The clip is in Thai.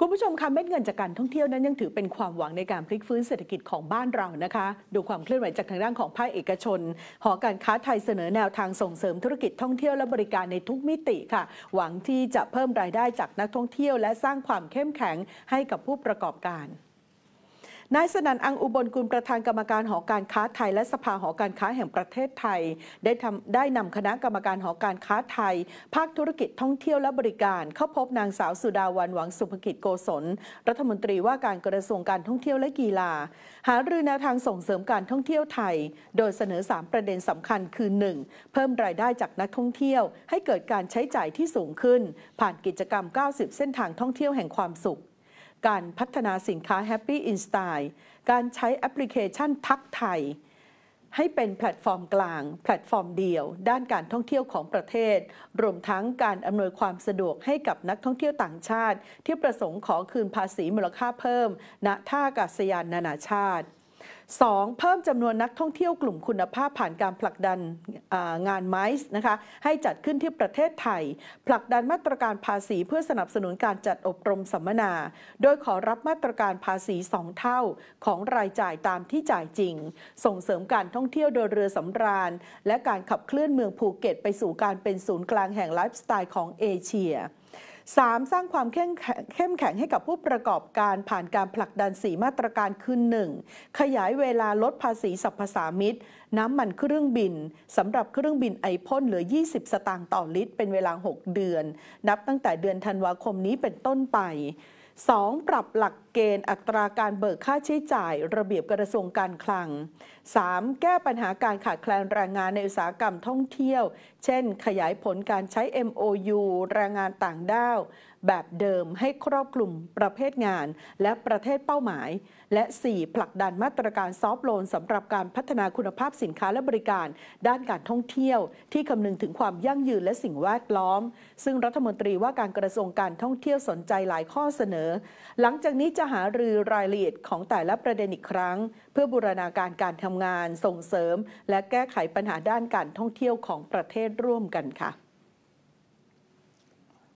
คุณผู้ชมคะเม็ดเงินจากการท่องเที่ยวนั้นยังถือเป็นความหวังในการพลิกฟื้นเศรษฐกิจของบ้านเรานะคะ ดูความเคลื่อนไหวจากทางด้านของภาคเอกชนหอการค้าไทยเสนอแนวทางส่งเสริมธุรกิจท่องเที่ยวและบริการในทุกมิติค่ะ หวังที่จะเพิ่มรายได้จากนักท่องเที่ยว และสร้างความเข้มแข็งให้กับผู้ประกอบการนายสนันอังอุบลกุลประธานกรรมการหอการค้าไทย และสภาหอการค้าแห่งประเทศไทย ได้ทำได้นำคณะกรรมการหอการค้าไทยภาคธุรกิจท่องเที่ยวและบริการ เข้าพบนางสาวสุดาวันหวังสุภกิจโกศลรัฐมนตรีว่าการกระทรวงการท่องเที่ยวและกีฬา หารือแนวทางส่งเสริมการท่องเที่ยวไทย โดยเสนอ3ประเด็นสำคัญคือ 1. เพิ่มรายได้จากนักท่องเที่ยวให้เกิดการใช้จ่ายที่สูงขึ้น ผ่านกิจกรรม 90 เส้นทางท่องเที่ยวแห่งความสุขการพัฒนาสินค้า Happy InStyle การใช้แอปพลิเคชันทักไทย ให้เป็นแพลตฟอร์มกลาง แพลตฟอร์มเดียว ด้านการท่องเที่ยวของประเทศ รวมทั้งการอำนวยความสะดวกให้กับนักท่องเที่ยวต่างชาติ ที่ประสงค์ขอคืนภาษีมูลค่าเพิ่ม ณท่าอากาศยานนานาชาติ 2. เพิ่มจำนวนนักท่องเที่ยวกลุ่มคุณภาพผ่านการผลักดันงานไมซ์นะคะให้จัดขึ้นที่ประเทศไทย ผลักดันมาตรการภาษีเพื่อสนับสนุนการจัดอบรมสัมมนา โดยขอรับมาตรการภาษี2เท่าของรายจ่ายตามที่จ่ายจริง ส่งเสริมการท่องเที่ยวโดยเรือสำราญ และการขับเคลื่อนเมืองภูเก็ตไปสู่การเป็นศูนย์กลางแห่งไลฟ์สไตล์ของเอเชีย 3. สร้างความเข้มแข็งให้กับผู้ประกอบการผ่านการผลักดันสีมาตรการืนหน 1. ขยายเวลาลดภาษีสรรพสามิตน้ำมันเครื่องบิน สำหรับเครื่องบินไอพ่นเหลือ 20 สตางค์ต่อลิตรเป็นเวลา 6 เดือน นับตั้งแต่เดือนธันวาคมนี้เป็นต้นไป 2. ปรับหลักเกณฑ์อัตราการเบิกค่าใช้จ่าย ระเบียบกระทรวงการคลัง 3. แก้ปัญหาการขาดแคลนแรงงานในอุตสาหกรรมท่องเที่ยว เช่น ขยายผลการใช้ MOU แรงงานต่างด้าวแบบเดิมให้ครอบคลุมประเภทงานและประเทศเป้าหมาย และ 4. ผลักดันมาตรการซอฟโลนสำหรับการพัฒนาคุณภาพสินค้าและบริการ ด้านการท่องเที่ยว ที่คำนึงถึงความยั่งยืนและสิ่งแวดล้อม ซึ่งรัฐมนตรีว่าการกระทรวงการท่องเที่ยวสนใจหลายข้อเสนอ หลังจากนี้จะหารือรายละเอียดของแต่ละประเด็นอีกครั้ง เพื่อบูรณาการการทำงาน ส่งเสริม และแก้ไขปัญหาด้านการท่องเที่ยวของประเทศร่วมกันค่ะ